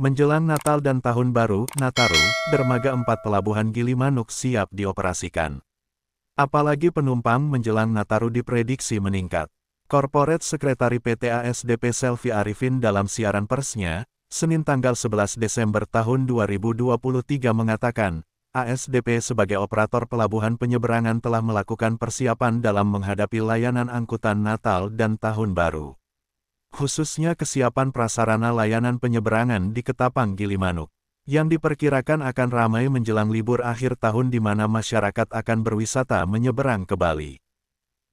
Menjelang Natal dan Tahun Baru, Nataru, dermaga Empat Pelabuhan Gilimanuk siap dioperasikan. Apalagi penumpang menjelang Nataru diprediksi meningkat. Korporat Sekretari PT ASDP Selvi Arifin dalam siaran persnya, Senin tanggal 11 Desember tahun 2023 mengatakan, ASDP sebagai operator pelabuhan penyeberangan telah melakukan persiapan dalam menghadapi layanan angkutan Natal dan Tahun Baru khususnya kesiapan prasarana layanan penyeberangan di Ketapang Gilimanuk, yang diperkirakan akan ramai menjelang libur akhir tahun di mana masyarakat akan berwisata menyeberang ke Bali.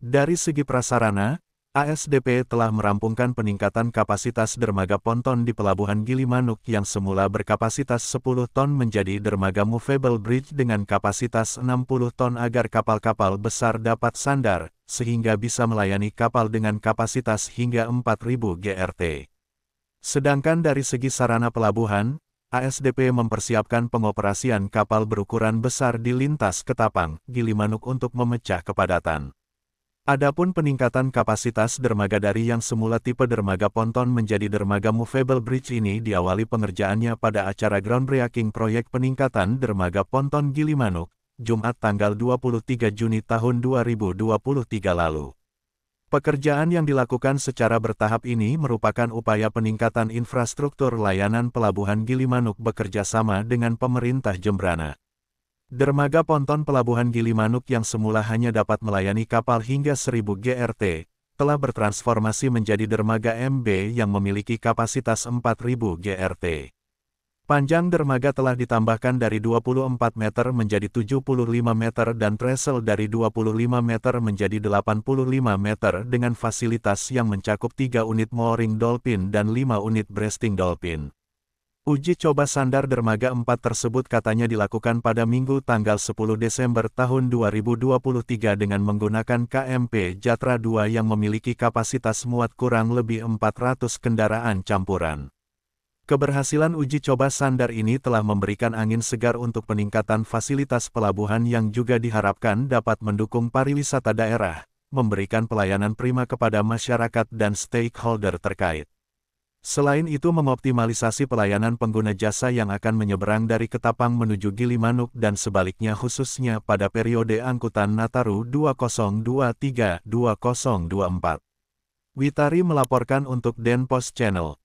Dari segi prasarana, ASDP telah merampungkan peningkatan kapasitas dermaga ponton di Pelabuhan Gilimanuk yang semula berkapasitas 10 ton menjadi dermaga movable bridge dengan kapasitas 60 ton agar kapal-kapal besar dapat sandar, sehingga bisa melayani kapal dengan kapasitas hingga 4.000 GRT. Sedangkan dari segi sarana pelabuhan, ASDP mempersiapkan pengoperasian kapal berukuran besar di lintas Ketapang, Gilimanuk untuk memecah kepadatan. Adapun peningkatan kapasitas dermaga dari yang semula tipe dermaga ponton menjadi dermaga movable bridge ini diawali pengerjaannya pada acara groundbreaking proyek peningkatan dermaga ponton Gilimanuk, Jumat tanggal 23 Juni tahun 2023 lalu. Pekerjaan yang dilakukan secara bertahap ini merupakan upaya peningkatan infrastruktur layanan pelabuhan Gilimanuk bekerja sama dengan pemerintah Jembrana. Dermaga ponton pelabuhan Gilimanuk yang semula hanya dapat melayani kapal hingga 1000 GRT, telah bertransformasi menjadi dermaga MB yang memiliki kapasitas 4000 GRT. Panjang dermaga telah ditambahkan dari 24 meter menjadi 75 meter dan tresel dari 25 meter menjadi 85 meter dengan fasilitas yang mencakup 3 unit mooring dolphin dan 5 unit breasting dolphin. Uji coba sandar dermaga 4 tersebut katanya dilakukan pada Minggu tanggal 10 Desember tahun 2023 dengan menggunakan KMP Jatra 2 yang memiliki kapasitas muat kurang lebih 400 kendaraan campuran. Keberhasilan uji coba sandar ini telah memberikan angin segar untuk peningkatan fasilitas pelabuhan yang juga diharapkan dapat mendukung pariwisata daerah, memberikan pelayanan prima kepada masyarakat dan stakeholder terkait. Selain itu mengoptimalisasi pelayanan pengguna jasa yang akan menyeberang dari Ketapang menuju Gilimanuk dan sebaliknya khususnya pada periode angkutan Nataru 2023-2024. Witari melaporkan untuk Denpos Channel.